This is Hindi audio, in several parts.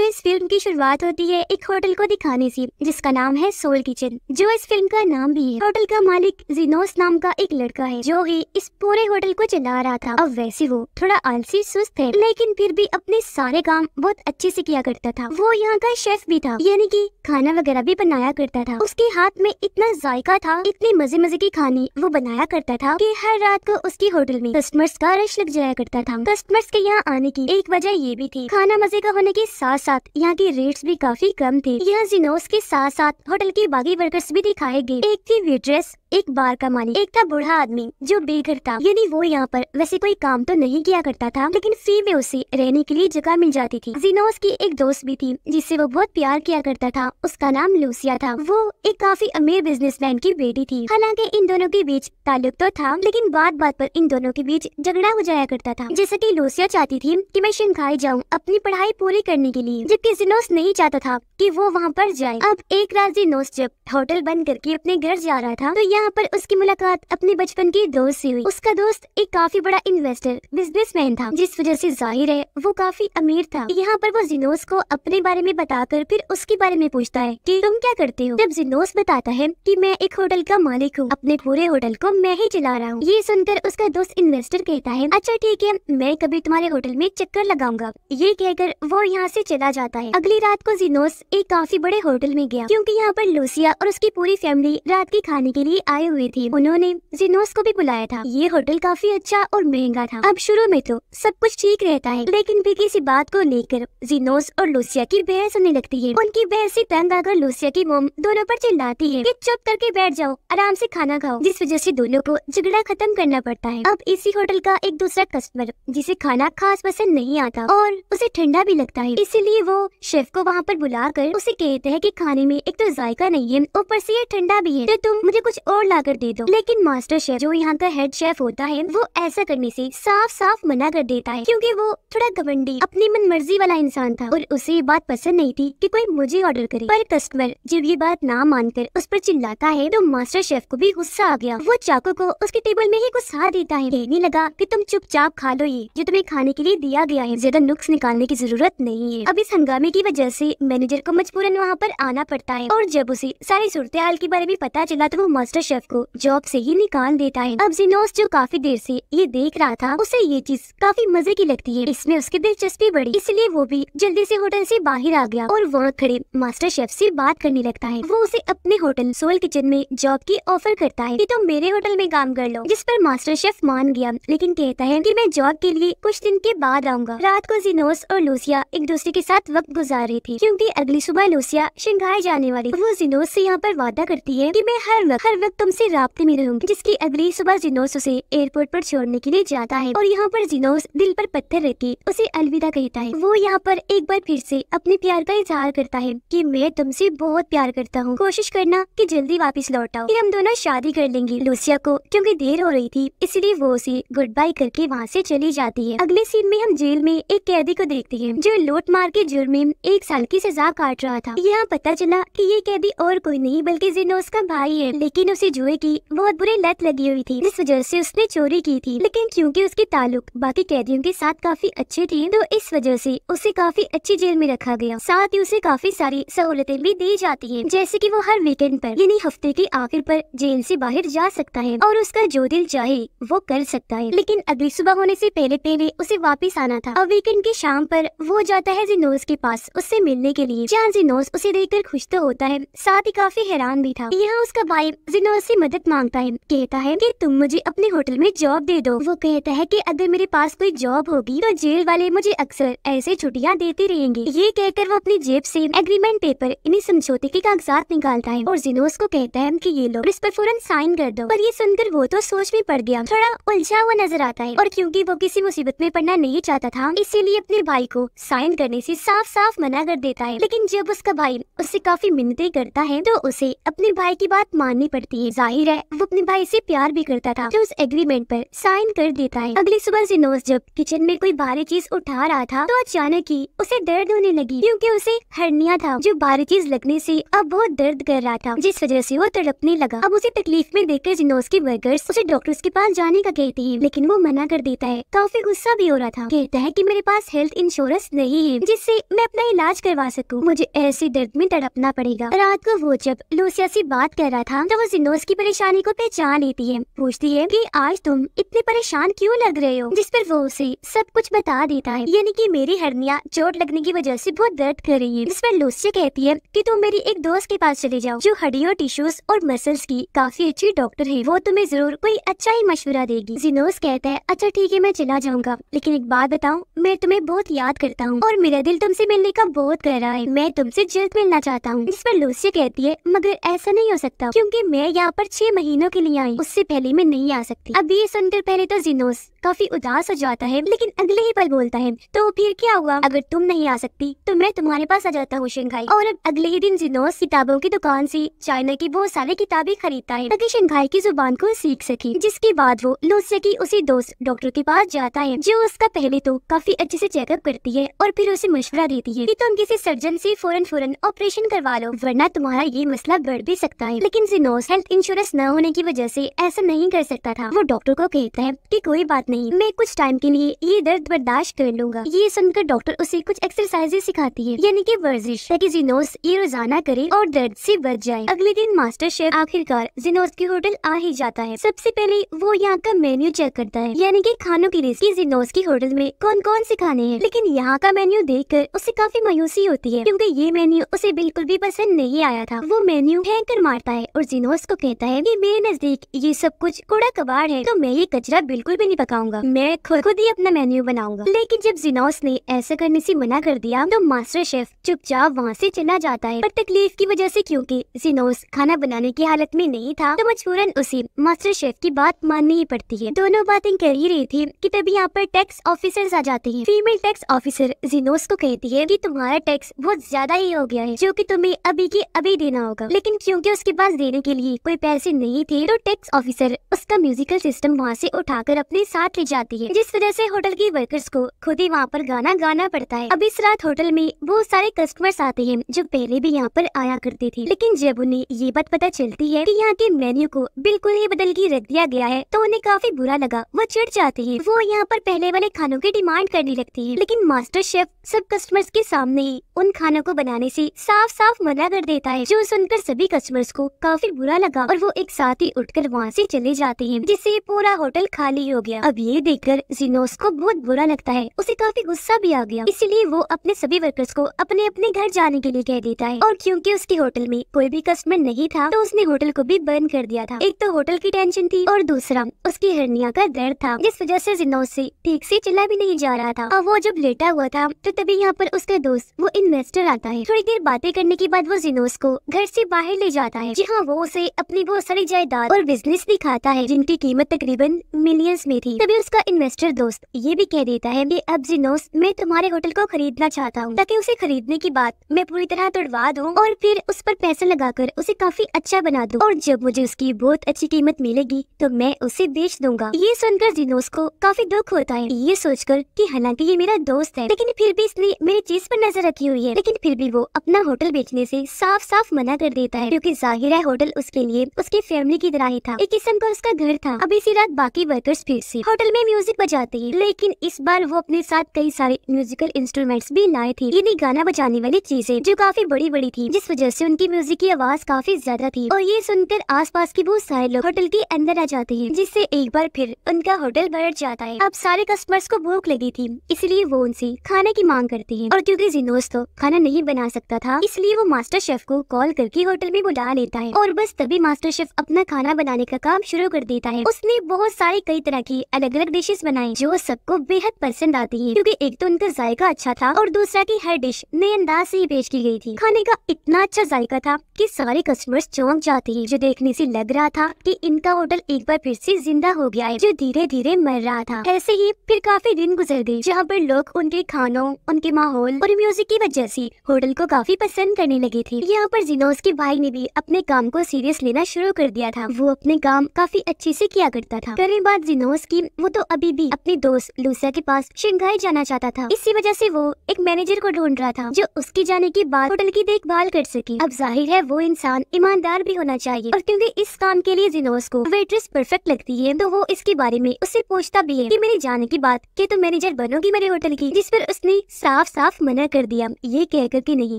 तो इस फिल्म की शुरुआत होती है एक होटल को दिखाने से जिसका नाम है सोल किचन जो इस फिल्म का नाम भी है होटल का मालिक जिनोस नाम का एक लड़का है जो ही इस पूरे होटल को चला रहा था अब वैसे वो थोड़ा आलसी सुस्त है लेकिन फिर भी अपने सारे काम बहुत अच्छे से किया करता था वो यहाँ का शेफ भी था यानी की खाना वगैरह भी बनाया करता था उसके हाथ में इतना जायका था इतने मजे मजे की खाने वो बनाया करता था की हर रात को उसके होटल में कस्टमर्स का रश लग जाया करता था कस्टमर्स के यहाँ आने की एक वजह ये भी थी खाना मजे का होने के साथ साथ यहाँ के रेट्स भी काफी कम थे यहाँ जिनोस के साथ साथ होटल के बाकी वर्कर्स भी दिखाए गए एक थी वेट्रेस एक बार का मालिक एक था बूढ़ा आदमी जो बेघर था यानी वो यहाँ पर वैसे कोई काम तो नहीं किया करता था लेकिन फ्री में उसे रहने के लिए जगह मिल जाती थी जीना उसकी एक दोस्त भी थी जिससे वो बहुत प्यार किया करता था उसका नाम लूसिया था वो एक काफी अमीर मैन की बेटी थी हालांकि इन दोनों के बीच ताल्लुक तो था लेकिन बात बात पर इन दोनों के बीच झगड़ा हो जाया करता था जैसे की लूसिया चाहती थी की मैं शंघाई जाऊँ अपनी पढ़ाई पूरी करने के लिए जबकि जिनोस नहीं चाहता था की वो वहाँ पर जाए अब एक रात जिनोस जब होटल बंद करके अपने घर जा रहा था तो यहाँ यहाँ पर उसकी मुलाकात अपने बचपन के दोस्त से हुई उसका दोस्त एक काफी बड़ा इन्वेस्टर बिजनेसमैन था जिस वजह से जाहिर है वो काफी अमीर था यहाँ पर वो जिनोस को अपने बारे में बताकर फिर उसके बारे में पूछता है कि तुम क्या करते हो जब जिनोस बताता है कि मैं एक होटल का मालिक हूँ अपने पूरे होटल को मैं ही चला रहा हूँ ये सुनकर उसका दोस्त इन्वेस्टर कहता है अच्छा ठीक है मैं कभी तुम्हारे होटल में चक्कर लगाऊंगा ये कहकर वो यहाँ से चला जाता है अगली रात को जिनोस एक काफी बड़े होटल में गया क्योंकि यहाँ पर लूसिया और उसकी पूरी फैमिली रात के खाने के लिए आए हुए थे उन्होंने जिनोस को भी बुलाया था ये होटल काफी अच्छा और महंगा था अब शुरू में तो सब कुछ ठीक रहता है लेकिन भी किसी बात को लेकर जिनोस और लुसिया की बहस होने लगती है उनकी बहस ऐसी तंग आकर लुसिया की मोम दोनों पर चिल्लाती है चुप करके बैठ जाओ आराम से खाना खाओ जिस वजह से दोनों को झगड़ा खत्म करना पड़ता है अब इसी होटल का एक दूसरा कस्टमर जिसे खाना खास पसंद नहीं आता और उसे ठंडा भी लगता है इसीलिए वो शेफ को वहाँ पर बुलाकर उसे कहते हैं कि खाने में एक तो जायका नहीं है ऊपर से ये ठंडा भी है तो तुम मुझे कुछ और और कर दे दो लेकिन मास्टर शेफ जो यहाँ का हेड शेफ होता है वो ऐसा करने से साफ साफ मना कर देता है क्योंकि वो थोड़ा गवंडी अपनी मन मर्जी वाला इंसान था और उसे ये बात पसंद नहीं थी कि कोई मुझे ऑर्डर करे पर कस्टमर जब ये बात ना मानकर उस पर चिल्लाता है तो मास्टर शेफ को भी गुस्सा आ गया वो चाकू को उसके टेबल में ही गुस्सा देता है कहने लगा कि तुम चुपचाप खा लो ये जो तुम्हें खाने के लिए दिया गया है ज्यादा नुक्स निकालने की जरूरत नहीं है अब इस हंगामे की वजह से मैनेजर को मजबूरन वहाँ पर आना पड़ता है और जब उसे सारी सूरत हाल के बारे में पता चला तो वो मास्टर शेफ को जॉब से ही निकाल देता है अब जिनोस जो काफी देर से ये देख रहा था उसे ये चीज काफी मजे की लगती है इसमें उसकी दिलचस्पी बढ़ी इसलिए वो भी जल्दी से होटल से बाहर आ गया और वहाँ खड़े मास्टर शेफ से बात करने लगता है वो उसे अपने होटल सोल किचन में जॉब की ऑफर करता है कि तुम तो मेरे होटल में काम कर लो जिस पर मास्टर शेफ मान गया लेकिन कहता है कि मैं जॉब के लिए कुछ दिन के बाद आऊंगा रात को जिनोस और लूसिया एक दूसरे के साथ वक्त गुजार रही थी क्योंकि अगली सुबह लूसिया शंघाई जाने वाली वो जिनोस से यहाँ पर वादा करती है कि मैं हर वक्त हर वक्त तुमसे रबते में रहूंगी जिसकी अगली सुबह जिनोस उसे एयरपोर्ट पर छोड़ने के लिए जाता है और यहाँ पर जिनोस दिल पर पत्थर के उसे अलविदा कहता है वो यहाँ पर एक बार फिर से अपने प्यार का इजहार करता है कि मैं तुमसे बहुत प्यार करता हूँ कोशिश करना कि जल्दी वापस लौट आओ फिर हम दोनों शादी कर लेंगे लूसिया को क्यूँकी देर हो रही थी इसलिए वो उसे गुड बाय करके वहाँ ऐसी चली जाती है अगले सीन में हम जेल में एक कैदी को देखते है जो लूट मार के जुर्म में एक साल की सजा काट रहा था यहाँ पता चला की ये कैदी और कोई नहीं बल्कि जिनोस का भाई है लेकिन उसे जुए की बहुत बुरी लत लगी हुई थी जिस वजह से उसने चोरी की थी लेकिन क्योंकि उसके ताल्लुक बाकी कैदियों के साथ काफी अच्छे थे तो इस वजह से उसे काफी अच्छी जेल में रखा गया साथ ही उसे काफी सारी सहूलतें भी दी जाती हैं जैसे कि वो हर वीकेंड पर यानी हफ्ते के आखिर पर जेल से बाहर जा सकता है और उसका जो दिल चाहे वो कर सकता है लेकिन अगली सुबह होने से पहले पहले उसे वापस आना था और वीकेंड की शाम पर वो जाता है जिनोज के पास उससे मिलने के लिए जहाँ जिनोज उसे देखकर खुश तो होता है साथ ही काफी हैरान भी था यहाँ उसका भाई जिनोज उससे मदद मांगता है कहता है कि तुम मुझे अपने होटल में जॉब दे दो वो कहता है कि अगर मेरे पास कोई जॉब होगी तो जेल वाले मुझे अक्सर ऐसे छुट्टियाँ देते रहेंगे ये कहकर वो अपनी जेब से एग्रीमेंट पेपर इन्हीं समझौते के कागजात निकालता है और जिनोस को कहता है की ये लोग इस पर फौरन साइन कर दो पर ये सुनकर वो तो सोच में पड़ गया थोड़ा उलझा हुआ नजर आता है और क्यूँकी वो किसी मुसीबत में पड़ना नहीं चाहता था इसीलिए अपने भाई को साइन करने से साफ साफ मना कर देता है लेकिन जब उसका भाई उससे काफी मिन्नतें करता है तो उसे अपने भाई की बात माननी पड़ती है लिए जाहिर है वो अपने भाई से प्यार भी करता था जो उस एग्रीमेंट पर साइन कर देता है अगली सुबह जिनोस जब किचन में कोई भारी चीज उठा रहा था तो अचानक ही उसे दर्द होने लगी क्योंकि उसे हर्निया था जो भारी चीज लगने से अब बहुत दर्द कर रहा था जिस वजह से वो तड़पने लगा अब उसे तकलीफ में देखकर जिनोस के वर्कर्स उसे डॉक्टर के पास जाने का कहती है लेकिन वो मना कर देता है काफी गुस्सा भी हो रहा था कहता है की मेरे पास हेल्थ इंश्योरेंस नहीं है जिससे मैं अपना इलाज करवा सकूँ मुझे ऐसे दर्द में तड़पना पड़ेगा रात को वो जब लूसिया ऐसी बात कर रहा था तो वो जिनोस दोस्त की परेशानी को पहचान लेती है पूछती है कि आज तुम इतने परेशान क्यों लग रहे हो जिस पर वो उसे सब कुछ बता देता है यानी कि मेरी हरनिया चोट लगने की वजह से बहुत दर्द कर रही है जिस पर लोसिया कहती है कि तुम मेरी एक दोस्त के पास चले जाओ जो हड्डियों टिश्यूज और मसल्स की काफी अच्छी डॉक्टर है वो तुम्हें जरूर कोई अच्छा ही मशवरा देगी जिनोस कहता है अच्छा ठीक है मैं चला जाऊंगा लेकिन एक बात बताऊँ मैं तुम्हें बहुत याद करता हूँ और मेरा दिल तुमसे मिलने का बहुत कह रहा है मैं तुमसे जल्द मिलना चाहता हूँ जिस पर लोसिया कहती है मगर ऐसा नहीं हो सकता क्यूँकी मैं यहाँ पर छह महीनों के लिए आई उससे पहले मैं नहीं आ सकती अब ये सुनकर पहले तो जिनोस काफी उदास हो जाता है लेकिन अगले ही पल बोलता है तो फिर क्या हुआ अगर तुम नहीं आ सकती तो मैं तुम्हारे पास आ जाता हूँ शंघाई और अब अगले ही दिन जिनोस किताबों की दुकान से चाइना की बहुत सारी किताबें खरीदता है ताकि शंघाई की जुबान को सीख सके जिसके बाद वो लूसिया की उसी दोस्त डॉक्टर के पास जाता है जो उसका पहले तो काफी अच्छे से चेकअप करती है और फिर उसे मशवरा देती है की तुम किसी सर्जन ऐसी फौरन फौरन ऑपरेशन करवा लो वरना तुम्हारा ये मसला बढ़ भी सकता है लेकिन जिनोस हेल्थ इंश्योरेंस न होने की वजह ऐसी ऐसा नहीं कर सकता था वो डॉक्टर को कहता है की कोई बात नहीं मैं कुछ टाइम के लिए ये दर्द बर्दाश्त कर लूंगा ये सुनकर डॉक्टर उसे कुछ एक्सरसाइज सिखाती है यानी कि वर्जिश ताकि जिनोस ये रोजाना करे और दर्द से बच जाए अगले दिन मास्टर शेफ आखिरकार जिनोस के होटल आ ही जाता है सबसे पहले वो यहाँ का मेन्यू चेक करता है यानी की खानों की रेसिपी जिनोस के होटल में कौन कौन से खाने हैं लेकिन यहाँ का मेन्यू देख कर उसे काफी मायूसी होती है क्यूँकी ये मेन्यू उसे बिल्कुल भी पसंद नहीं आया था वो मेन्यू फेंक कर मारता है और जिनोस को कहता है की मेरे नजदीक ये सब कुछ कूड़ा कबाड़ है तो मैं ये कचरा बिल्कुल भी नहीं पका बनाऊंगा मैं खुद खुद ही अपना मेन्यू बनाऊंगा लेकिन जब जिनोस ने ऐसा करने से मना कर दिया तो मास्टर शेफ चुपचाप वहाँ से चला जाता है पर तकलीफ की वजह से क्योंकि जिनोस खाना बनाने की हालत में नहीं था तो मजबूरन उसे मास्टर शेफ की बात माननी ही पड़ती है दोनों बातें कर ही रही थी की तभी यहाँ पर टैक्स ऑफिसर आ जाते हैं फीमेल टैक्स ऑफिसर जिनोस को कहती है की तुम्हारा टैक्स बहुत ज्यादा ही हो गया है जो की तुम्हें अभी की अभी देना होगा लेकिन क्यूँकी उसके पास देने के लिए कोई पैसे नहीं थे तो टैक्स ऑफिसर उसका म्यूजिकल सिस्टम वहाँ से उठाकर अपने साथ रात ले जाती है जिस वजह से होटल की वर्कर्स को खुद ही वहाँ पर गाना गाना पड़ता है अब इस रात होटल में बहुत सारे कस्टमर्स आते हैं जो पहले भी यहाँ पर आया करती थी लेकिन जब उन्हें ये बात पता चलती है की यहाँ के मेन्यू को बिल्कुल ही बदल के रख दिया गया है तो उन्हें काफी बुरा लगा वो चिड़ जाते हैं वो यहाँ पर पहले वाले खानों की डिमांड करने लगती है लेकिन मास्टर शेफ सब कस्टमर्स के सामने ही उन खानों को बनाने से साफ साफ मना कर देता है जो सुनकर सभी कस्टमर्स को काफी बुरा लगा और वो एक साथ ही उठकर वहाँ से चले जाते हैं जिससे पूरा होटल खाली हो गया अब ये देखकर जिनोस को बहुत बुरा लगता है उसे काफी गुस्सा भी आ गया इसीलिए वो अपने सभी वर्कर्स को अपने अपने घर जाने के लिए कह देता है और क्योंकि उसके होटल में कोई भी कस्टमर नहीं था तो उसने होटल को भी बंद कर दिया था एक तो होटल की टेंशन थी और दूसरा उसकी हरनिया का दर्द था जिस वजह ऐसी जिनोस ऐसी ठीक ऐसी चला भी नहीं जा रहा था और वो जब लेटा हुआ था तो तभी यहाँ पर उसका दोस्त वो इन्वेस्टर आता है थोड़ी देर बातें करने के बाद वो जिनोस को घर ऐसी बाहर ले जाता है जहाँ वो उसे अपनी बहुत सारी जायदाद और बिजनेस दिखाता है जिनकी कीमत तकरीबन मिलियंस में थी तभी उसका इन्वेस्टर दोस्त ये भी कह देता है कि अब जिनोस मैं तुम्हारे होटल को खरीदना चाहता हूँ ताकि उसे खरीदने की बात मैं पूरी तरह तोड़वा दूँ और फिर उस पर पैसा लगाकर उसे काफी अच्छा बना दूँ और जब मुझे उसकी बहुत अच्छी कीमत मिलेगी तो मैं उसे बेच दूंगा ये सुनकर जिनोस को काफी दुख होता है ये सोचकर की हालांकि ये मेरा दोस्त है लेकिन फिर भी इसने मेरी चीज आरोप नजर रखी हुई है लेकिन फिर भी वो अपना होटल बेचने ऐसी साफ साफ मना कर देता है क्यूँकी जाहिर है होटल उसके लिए उसकी फैमिली की तरह ही था एक किस्म का उसका घर था अब इसी रात बाकी वर्कर्स फिर से होटल होटल में म्यूजिक बजाते हैं लेकिन इस बार वो अपने साथ कई सारे म्यूजिकल इंस्ट्रूमेंट्स भी लाए थे इन्हें गाना बजाने वाली चीजें जो काफी बड़ी बड़ी थी जिस वजह से उनकी म्यूजिक की आवाज काफी ज्यादा थी और ये सुनकर पास के बहुत सारे लोग होटल के अंदर आ जाते हैं जिससे एक बार फिर उनका होटल बैठ जाता है अब सारे कस्टमर्स को भूख लगी थी इसलिए वो उनसे खाने की मांग करती है और क्यूँकी जिनोस तो खाना नहीं बना सकता था इसलिए वो मास्टर शेफ को कॉल करके होटल में बुला लेता है और बस तभी मास्टर शेफ अपना खाना बनाने का काम शुरू कर देता है उसने बहुत सारे कई तरह की अलग अलग अलग डिशेज बनाई जो सबको बेहद पसंद आती है क्योंकि एक तो उनका जायका अच्छा था और दूसरा की हर डिश नए अंदाज से ही पेश की गई थी खाने का इतना अच्छा जायका था के सारे कस्टमर्स चौंक जाते हैं जो देखने से लग रहा था कि इनका होटल एक बार फिर से जिंदा हो गया है जो धीरे धीरे मर रहा था ऐसे ही फिर काफी दिन गुजर गए जहाँ पर लोग उनके खानों उनके माहौल और म्यूजिक की वजह से होटल को काफी पसंद करने लगे थे यहाँ पर जिनोस के भाई ने भी अपने काम को सीरियस लेना शुरू कर दिया था वो अपने काम काफी अच्छे से किया करता था करें बात जिनोस की वो तो अभी भी अपने दोस्त लूसा के पास शंघाई जाना चाहता था इसी वजह से वो एक मैनेजर को ढूंढ रहा था जो उसके जाने के बाद होटल की देखभाल कर सके अब जाहिर है वो इंसान ईमानदार भी होना चाहिए और क्योंकि इस काम के लिए जिनोस को वेट्रेस परफेक्ट लगती है तो वो इसके बारे में उससे पूछता भी है की मेरे जाने की बात के तुम मैनेजर बनोगी मेरे होटल की जिस पर उसने साफ साफ मना कर दिया ये कहकर के नहीं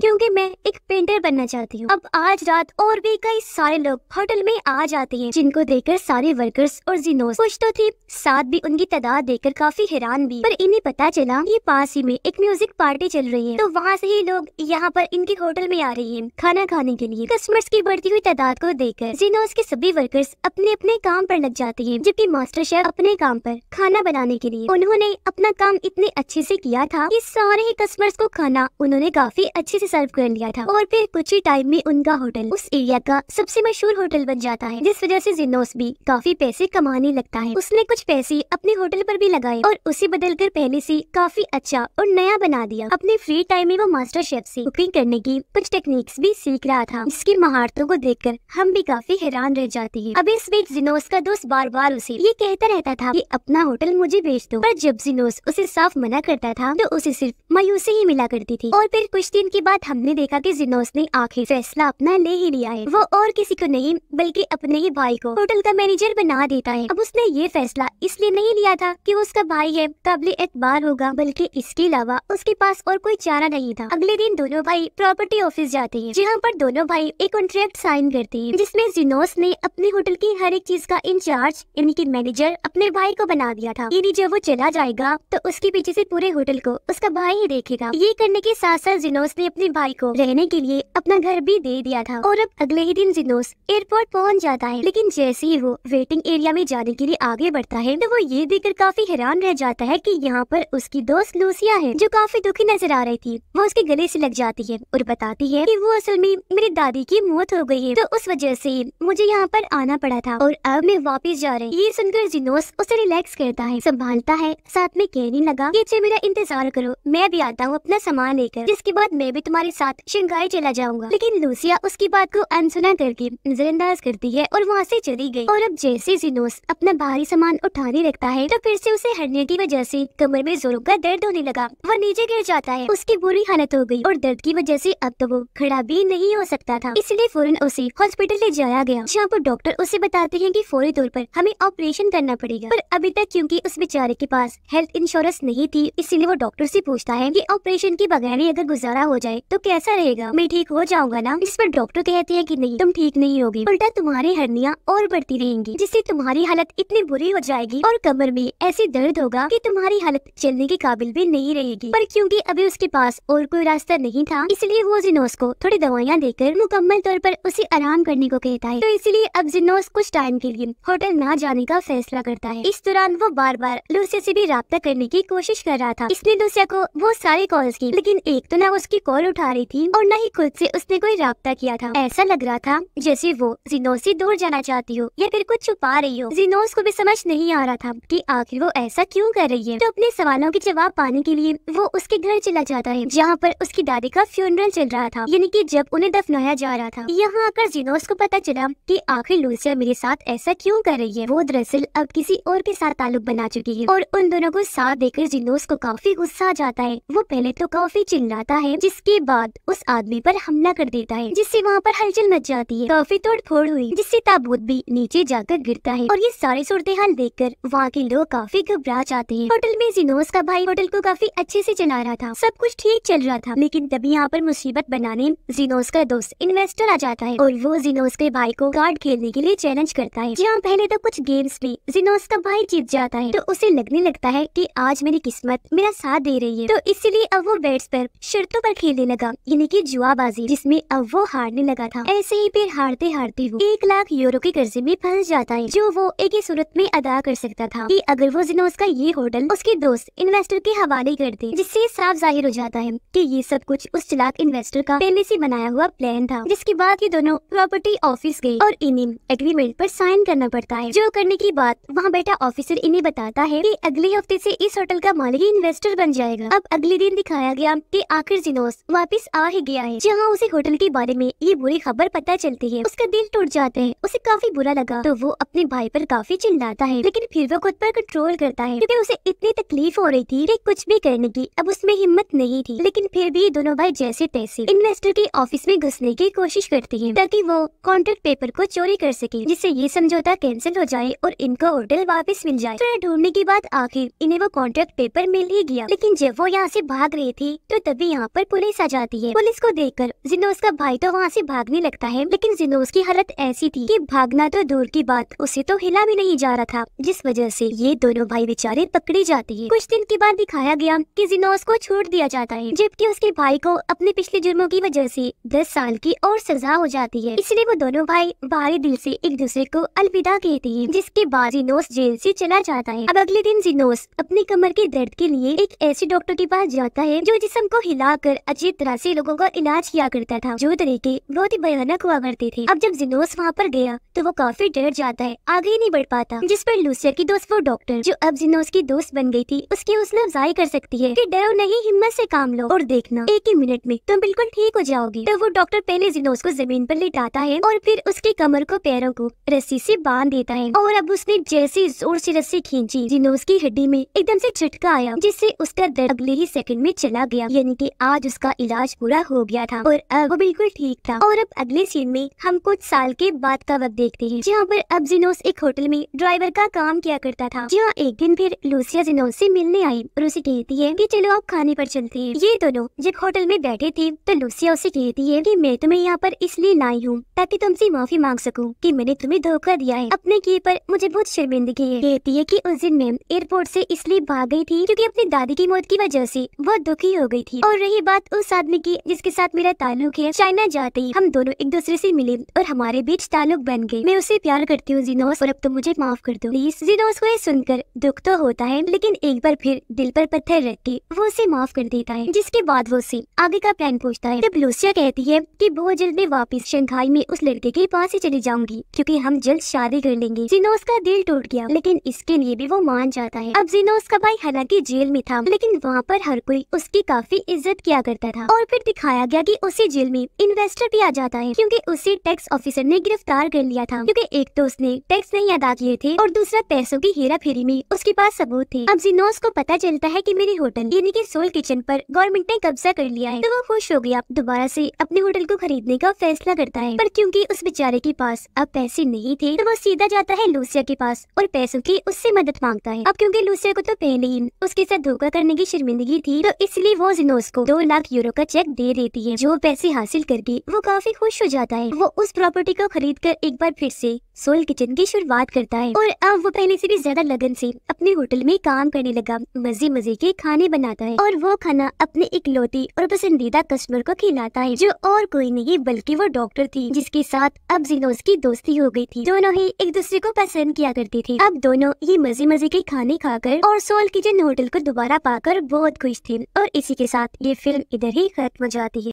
क्यूँकी मैं एक पेंटर बनना चाहती हूँ अब आज रात और भी कई सारे लोग होटल में आ जाते हैं जिनको देखकर सारे वर्कर्स और जिनोस खुश तो थे साथ भी उनकी तादाद देखकर काफी हैरान भी पर इन्हें पता चला कि पास ही में एक म्यूजिक पार्टी चल रही है तो वहाँ से ही लोग यहाँ पर इनके होटल में आ रही है खाना खाने के लिए चाहिए कस्टमर्स की बढ़ती हुई तादाद को देखकर जिनोस के सभी वर्कर्स अपने अपने काम पर लग जाते हैं जबकि मास्टर शेफ अपने काम पर खाना बनाने के लिए उन्होंने अपना काम इतने अच्छे से किया था कि सारे ही कस्टमर्स को खाना उन्होंने काफी अच्छे से सर्व कर लिया था और फिर कुछ ही टाइम में उनका होटल उस एरिया का सबसे मशहूर होटल बन जाता है जिस वजह से जिनोस भी काफी पैसे कमाने लगता है उसने कुछ पैसे अपने होटल पर भी लगाए और उसे बदल कर पहले से काफी अच्छा और नया बना दिया अपने फ्री टाइम में वो मास्टर शेफ से कुकिंग करने की कुछ टेक्निक्स भी सीख रहा था इसकी महारतों को देखकर हम भी काफी हैरान रह जाते हैं अब इस बीच जिनोस का दोस्त बार बार उसे ये कहता रहता था कि अपना होटल मुझे बेच दो पर जब जिनोस उसे साफ मना करता था तो उसे सिर्फ मायूसी ही मिला करती थी और फिर कुछ दिन के बाद हमने देखा की जिनोस ने आखिर फैसला अपना ले ही लिया है वो और किसी को नहीं बल्कि अपने ही भाई को होटल का मैनेजर बना देता है अब उसने ये फैसला इसलिए नहीं लिया था कि वो उसका भाई है तबले एतबार होगा बल्कि इसके अलावा उसके पास और कोई चारा नहीं था अगले दिन दोनों भाई प्रॉपर्टी ऑफिस जाते हैं जहाँ पर दोनों भाई एक कॉन्ट्रैक्ट साइन करते हैं जिसमें जिनोस ने अपने होटल की हर एक चीज का इंचार्ज यानी कि मैनेजर अपने भाई को बना दिया था यानी जब वो चला जाएगा तो उसके पीछे से पूरे होटल को उसका भाई ही देखेगा ये करने के साथ साथ जिनोस ने अपने भाई को रहने के लिए अपना घर भी दे दिया था और अब अगले ही दिन जिनोस एयरपोर्ट पहुँच जाता है लेकिन जैसे ही वो वेटिंग एरिया में जाने के लिए आगे बढ़ता है तो वो ये देखकर काफी हैरान रह जाता है की यहाँ पर उसकी दोस्त लूसिया है जो काफी दुखी नजर आ रही थी वो उसके गले से लग जाती है और बताती है की वो असल में मेरे दादी की मौत हो गई है तो उस वजह से मुझे यहाँ पर आना पड़ा था और अब मैं वापस जा रही ये सुनकर जिनोस उसे रिलैक्स करता है संभालता है साथ में कहने लगा कि मेरा इंतजार करो मैं भी आता हूँ अपना सामान लेकर जिसके बाद मैं भी तुम्हारे साथ शंघाई चला जाऊंगा लेकिन लूसिया उसकी बात को अनसुना करके नजरअंदाज करती है और वहाँ से चली गई और अब जैसे जिनोस अपना भारी सामान उठाने लगता है तो फिर से उसे हटने की वजह से कमर में जोरों का दर्द होने लगा वह नीचे गिर जाता है उसकी बुरी हालत हो गई और दर्द की वजह से अब तो वो खड़ा भी नहीं हो सकता सकता था इसलिए फौरन उसे हॉस्पिटल ले जाया गया जहाँ पर डॉक्टर उसे बताते हैं कि फौरी तौर पर हमें ऑपरेशन करना पड़ेगा पर अभी तक क्योंकि उस बेचारे के पास हेल्थ इंश्योरेंस नहीं थी इसीलिए वो डॉक्टर से पूछता है कि ऑपरेशन के बगैर ही अगर गुजारा हो जाए तो कैसा रहेगा मैं ठीक हो जाऊंगा ना इस पर डॉक्टर कहते हैं कि नहीं तुम ठीक नहीं होगी उल्टा तुम्हारी हड्डियाँ और बढ़ती रहेंगी जिससे तुम्हारी हालत इतनी बुरी हो जाएगी और कमर में ऐसे दर्द होगा की तुम्हारी हालत चलने के काबिल भी नहीं रहेगी पर क्यूँकी अभी उसके पास और कोई रास्ता नहीं था इसलिए वो जिनोस को थोड़ी दवाइयाँ देकर मुकम्मल तौर पर उसे आराम करने को कहता है तो इसलिए अब जिन्नोस कुछ टाइम के लिए होटल न जाने का फैसला करता है इस दौरान वो बार बार लूसिया से भी रहा करने की कोशिश कर रहा था इसने लूसिया को वो सारी कॉल्स की लेकिन एक तो न उसकी कॉल उठा रही थी और न ही खुद ऐसी उसने कोई रहा किया था ऐसा लग रहा था जैसे वो जिनोस ऐसी दूर जाना चाहती हो या फिर कुछ छुपा रही हो जिनोस को भी समझ नहीं आ रहा था की आखिर वो ऐसा क्यूँ कर रही है तो अपने सवालों के जवाब पाने के लिए वो उसके घर चला जाता है जहाँ पर उसकी दादी का फ्यूनरल चल रहा था यानी की जब उन्हें दफनाया मारा जा रहा था यहाँ आकर जिनोस को पता चला कि आखिर लूसिया मेरे साथ ऐसा क्यों कर रही है वो दरअसल अब किसी और के साथ ताल्लुक बना चुकी है और उन दोनों को साथ देकर जिनोस को काफी गुस्सा आ जाता है वो पहले तो काफी चिल्लाता है जिसके बाद उस आदमी पर हमला कर देता है जिससे वहाँ पर हलचल मच जाती है काफी तोड़ फोड़ हुई जिससे ताबूत भी नीचे जाकर गिरता है और ये सारे सूरत हाल देख कर वहाँ के लोग काफी घबरा जाते हैं होटल में जिनोस का भाई होटल को काफी अच्छे से चला रहा था सब कुछ ठीक चल रहा था लेकिन तभी यहाँ पर मुसीबत बनाने जिनोस का दोस्त इन्वेस्टर आ जाता है और वो जिनोस के भाई को कार्ड खेलने के लिए चैलेंज करता है जहाँ पहले तो कुछ गेम्स में जिनोस का भाई जीत जाता है तो उसे लगने लगता है कि आज मेरी किस्मत मेरा साथ दे रही है तो इसीलिए अब वो बेट्स पर शर्तों पर खेलने लगा यानी कि जुआबाजी जिसमें अब वो हारने लगा था ऐसे ही फिर हारते हारते वो एक लाख यूरो के कर्जे में फंस जाता है जो वो एक ही सूरत में अदा कर सकता था कि अगर वो जिनोस का ये होटल उसके दोस्त इन्वेस्टर के हवाले कर दे जिससे साफ जाहिर हो जाता है कि ये सब कुछ उस चलाक इन्वेस्टर का पहले से बनाया हुआ प्लान था था जिसके बाद ये दोनों प्रॉपर्टी ऑफिस गए और इन्हें एग्रीमेंट पर साइन करना पड़ता है जो करने की बात वहाँ बैठा ऑफिसर इन्हें बताता है कि अगले हफ्ते से इस होटल का मालिक इन्वेस्टर बन जाएगा अब अगले दिन दिखाया गया कि आखिर जिनोस वापस आ ही गया है जहाँ उसे होटल के बारे में ये बुरी खबर पता चलती है उसका दिल टूट जाता है उसे काफी बुरा लगा तो वो अपने भाई पर काफी चिल्लाता है लेकिन फिर वो खुद पर कंट्रोल करता है क्योंकि उसे इतनी तकलीफ हो रही थी कि कुछ भी करने की अब उसमें हिम्मत नहीं थी लेकिन फिर भी दोनों भाई जैसे तैसे इन्वेस्टर के ऑफिस में घुसने की की कोशिश करती है ताकि वो कॉन्ट्रैक्ट पेपर को चोरी कर सके जिससे ये समझौता कैंसिल हो जाए और इनका होटल वापस मिल जाए थोड़ा ढूंढने के बाद आखिर इन्हें वो कॉन्ट्रैक्ट पेपर मिल ही गया लेकिन जब वो यहाँ ऐसी भाग रही थी तो तभी यहाँ पर पुलिस आ जाती है पुलिस को कर जिनोस का भाई तो वहाँ ऐसी भागने लगता है लेकिन जिनोस की हालत ऐसी थी की भागना तो दूर की बात उसे तो हिला भी नहीं जा रहा था जिस वजह से ये दोनों भाई बेचारे पकड़ी जाती है कुछ दिन के बाद दिखाया गया कि जिनोस को छोड़ दिया जाता है जबकि उसके भाई को अपने पिछले जुर्मों की वजह से 10 साल की और सजा हो जाती है इसलिए वो दोनों भाई भारी दिल से एक दूसरे को अलविदा कहते हैं जिसके बाद जिनोस जेल से चला जाता है अब अगले दिन जिनोस अपनी कमर के दर्द के लिए एक ऐसे डॉक्टर के पास जाता है जो जिसम को हिलाकर अच्छी तरह से लोगों का इलाज किया करता था जो तरीके बहुत ही भयानक हुआ करते थे अब जब जिनोस वहाँ पर गया तो वो काफी डर जाता है आगे ही नहीं बढ़ पाता जिस पर लूसिया की दोस्त वो डॉक्टर जो अब जिनोस की दोस्त बन गई थी उसकी उसने अफजाई कर सकती है की डरो नहीं हिम्मत से काम लो और देखना एक ही मिनट में तुम बिल्कुल ठीक हो जाओगी तो वो डॉक्टर पहले जिनोस को जमीन पर लिटाता है और फिर उसके कमर को पैरों को रस्सी से बांध देता है और अब उसने जैसे जोर से रस्सी खींची जिनोस की हड्डी में एकदम से छुटका आया जिससे उसका दर्द अगले ही सेकंड में चला गया यानी कि आज उसका इलाज पूरा हो गया था और अब वो बिल्कुल ठीक था और अब अगले सीन में हम कुछ साल के बाद का वक्त देखते है जहाँ पर अब जिनोस एक होटल में ड्राइवर का काम किया करता था जहाँ एक दिन फिर लूसिया जिनोस से मिलने आई और उसे कहती है की चलो आप खाने पर चलते है ये दोनों जब होटल में बैठे थे तो लूसिया उसे कहती है की मैं तुम्हें तो यहाँ पर इसलिए लाई हूँ ताकि तुमसे माफी मांग सकूँ कि मैंने तुम्हें धोखा दिया है अपने किए पर मुझे बहुत शर्मिंदगी है कहती है कि उस दिन मैं एयरपोर्ट से इसलिए भाग गई थी क्योंकि अपनी दादी की मौत की वजह से वो दुखी हो गई थी और रही बात उस आदमी की जिसके साथ मेरा ताल्लुक है चाइना जाते ही हम दोनों एक दूसरे से मिले और हमारे बीच ताल्लुक बन गए मैं उसे प्यार करती हूँ जिनोस और अब तुम तो मुझे माफ कर दो प्लीज जिनोस को सुनकर दुख तो होता है लेकिन एक बार फिर दिल पर पत्थर रख के वो उसे माफ कर देता है जिसके बाद वो उसे आगे का प्लान पूछता है जब लूसिया कहती है की बहुत जल्द मैं वापस शंघाई में उस लड़के के पास ही चली जाऊंगी क्योंकि हम जल्द शादी कर लेंगे जिनोस का दिल टूट गया लेकिन इसके लिए भी वो मान जाता है अब जिनोस का भाई हालांकि जेल में था लेकिन वहाँ पर हर कोई उसकी काफी इज्जत किया करता था और फिर दिखाया गया कि उसी जेल में इन्वेस्टर भी आ जाता है क्योंकि उसे टैक्स ऑफिसर ने गिरफ्तार कर लिया था क्योंकि एक तो उसने टैक्स नहीं अदा किए थे और दूसरा पैसों की हेरा फेरी में उसके पास सबूत थे अब जिनोस को पता चलता है की मेरे होटल यानी की सोल किचन आरोप गवर्नमेंट ने कब्जा कर लिया है तो वो खुश हो गया दोबारा ऐसी अपने होटल को खरीदने का फैसला करता है पर क्योंकि उस बेचारे के पास अब पैसे नहीं थे तो वो सीधा जाता है लूसिया के पास और पैसों की उससे मदद मांगता है अब क्योंकि लूसिया को तो पहले ही उसके साथ धोखा करने की शर्मिंदगी थी तो इसलिए वो जिनोस को दो लाख यूरो का चेक दे देती है जो पैसे हासिल करके वो काफी खुश हो जाता है वो उस प्रॉपर्टी को खरीद कर एक बार फिर से सोल किचन की शुरुआत करता है और अब वो पहले से भी ज्यादा लगन से अपने होटल में काम करने लगा मजे मजे के खाने बनाता है और वो खाना अपने इकलौती और पसंदीदा कस्टमर को खिलाता है जो और कोई नहीं बल्कि वो डॉक्टर थी जिसके साथ अब जिनोस की दोस्ती हो गई थी दोनों ही एक दूसरे को पसंद किया करती थी अब दोनों ये मजे मजे के खाने खाकर और सोल किचन होटल को दोबारा पाकर बहुत खुश थी और इसी के साथ ये फिल्म इधर ही खत्म हो जाती है